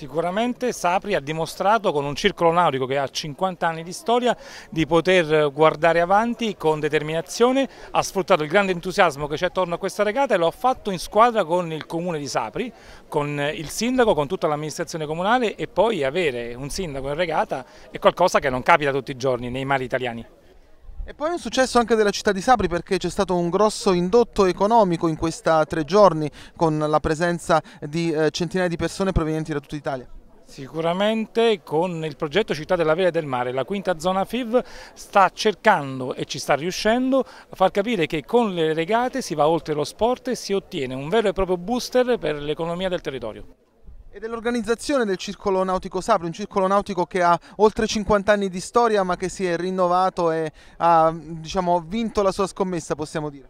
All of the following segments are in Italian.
Sicuramente Sapri ha dimostrato con un circolo nautico che ha 50 anni di storia di poter guardare avanti con determinazione, ha sfruttato il grande entusiasmo che c'è attorno a questa regata e lo ha fatto in squadra con il comune di Sapri, con il sindaco, con tutta l'amministrazione comunale e poi avere un sindaco in regata è qualcosa che non capita tutti i giorni nei mari italiani. E poi è un successo anche della città di Sapri perché c'è stato un grosso indotto economico in questi tre giorni con la presenza di eh, centinaia di persone provenienti da tutta Italia. Sicuramente con il progetto Città della Vela e del Mare, la quinta zona FIV sta cercando e ci sta riuscendo a far capire che con le regate si va oltre lo sport e si ottiene un vero e proprio booster per l'economia del territorio. E dell'organizzazione del Circolo Nautico Sapri, un circolo nautico che ha oltre 50 anni di storia ma che si è rinnovato e ha diciamo, vinto la sua scommessa, possiamo dire.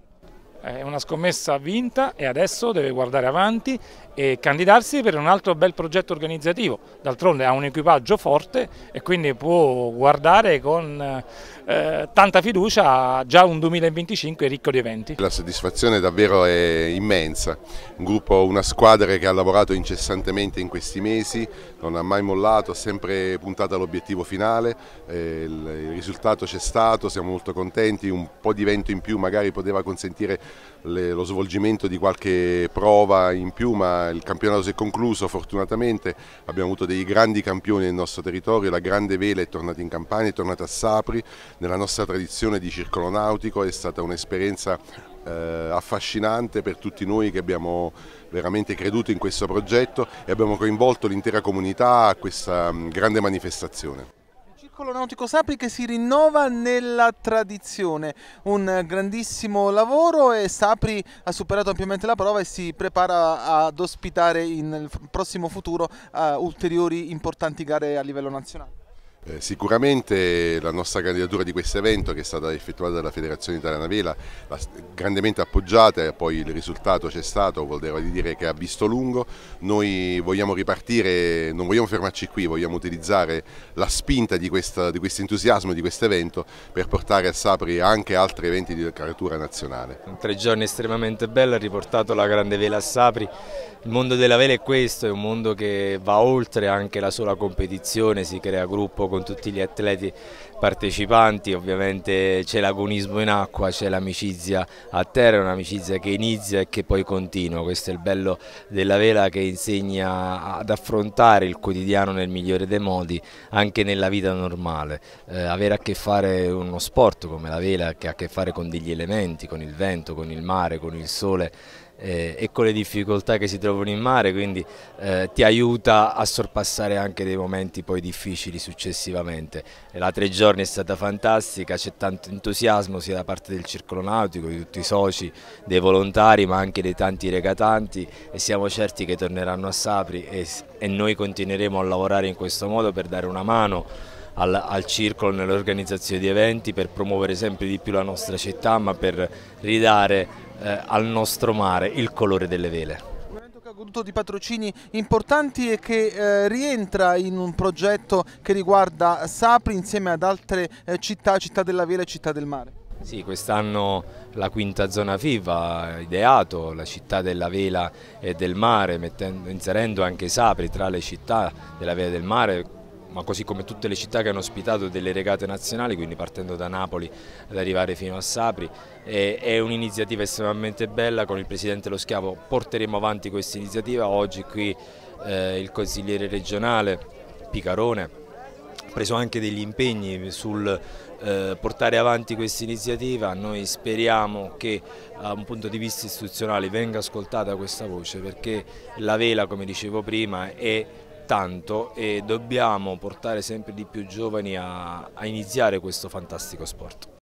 È una scommessa vinta e adesso deve guardare avanti e candidarsi per un altro bel progetto organizzativo. D'altronde ha un equipaggio forte e quindi può guardare con eh, tanta fiducia già un 2025 ricco di eventi. La soddisfazione davvero è immensa. Un gruppo, una squadra che ha lavorato incessantemente in questi mesi, non ha mai mollato, ha sempre puntato all'obiettivo finale. Eh, il risultato c'è stato, siamo molto contenti. Un po' di vento in più magari poteva consentire le, lo svolgimento di qualche prova in più, ma il campionato si è concluso fortunatamente, abbiamo avuto dei grandi campioni nel nostro territorio, la grande vela è tornata in Campania, è tornata a Sapri, nella nostra tradizione di circolo nautico è stata un'esperienza eh, affascinante per tutti noi che abbiamo veramente creduto in questo progetto e abbiamo coinvolto l'intera comunità a questa mh, mm, grande manifestazione. Circolo Nautico Sapri che si rinnova nella tradizione, un grandissimo lavoro e Sapri ha superato ampiamente la prova e si prepara ad ospitare in, nel prossimo futuro uh, ulteriori importanti gare a livello nazionale. Eh, sicuramente la nostra candidatura di questo evento che è stata effettuata dalla Federazione Italiana Vela, grandemente appoggiata e poi il risultato c'è stato, vuol dire che ha visto lungo, noi vogliamo ripartire, non vogliamo fermarci qui, vogliamo utilizzare la spinta di, questo entusiasmo di questo evento per portare a Sapri anche altri eventi di caratura nazionale. Tre giorni estremamente belli, ha riportato la grande vela a Sapri, il mondo della vela è questo, è un mondo che va oltre anche la sola competizione, si crea gruppo con tutti gli atleti partecipanti, ovviamente c'è l'agonismo in acqua, c'è l'amicizia a terra, è un'amicizia che inizia e che poi continua, questo è il bello della vela che insegna ad affrontare il quotidiano nel migliore dei modi, anche nella vita normale, eh, avere a che fare uno sport come la vela che ha a che fare con degli elementi, con il vento, con il mare, con il sole, eh, e con le difficoltà che si trovano in mare, quindi eh, ti aiuta a sorpassare anche dei momenti poi difficili successivamente. La tre giorni giorni è stata fantastica, c'è tanto entusiasmo sia da parte del circolo nautico, di tutti i soci, dei volontari ma anche dei tanti regatanti e siamo certi che torneranno a Sapri e, e noi continueremo a lavorare in questo modo per dare una mano al, al circolo nell'organizzazione di eventi, per promuovere sempre di più la nostra città ma per ridare eh, al nostro mare il colore delle vele goduto di patrocini importanti e che eh, rientra in un progetto che riguarda Sapri insieme ad altre eh, città, città della Vela e città del mare. Sì, quest'anno la quinta zona FIV ha ideato la città della vela e del mare, mettendo, inserendo anche Sapri tra le città della vela e del mare, ma così come tutte le città che hanno ospitato delle regate nazionali, quindi partendo da Napoli ad arrivare fino a Sapri, è un'iniziativa estremamente bella, con il Presidente Lo Schiavo porteremo avanti questa iniziativa, oggi qui eh, il consigliere regionale Picarone ha preso anche degli impegni sul eh, portare avanti questa iniziativa, noi speriamo che da un punto di vista istituzionale venga ascoltata questa voce perché la vela, come dicevo prima, è tanto e dobbiamo portare sempre di più giovani a, a iniziare questo fantastico sport.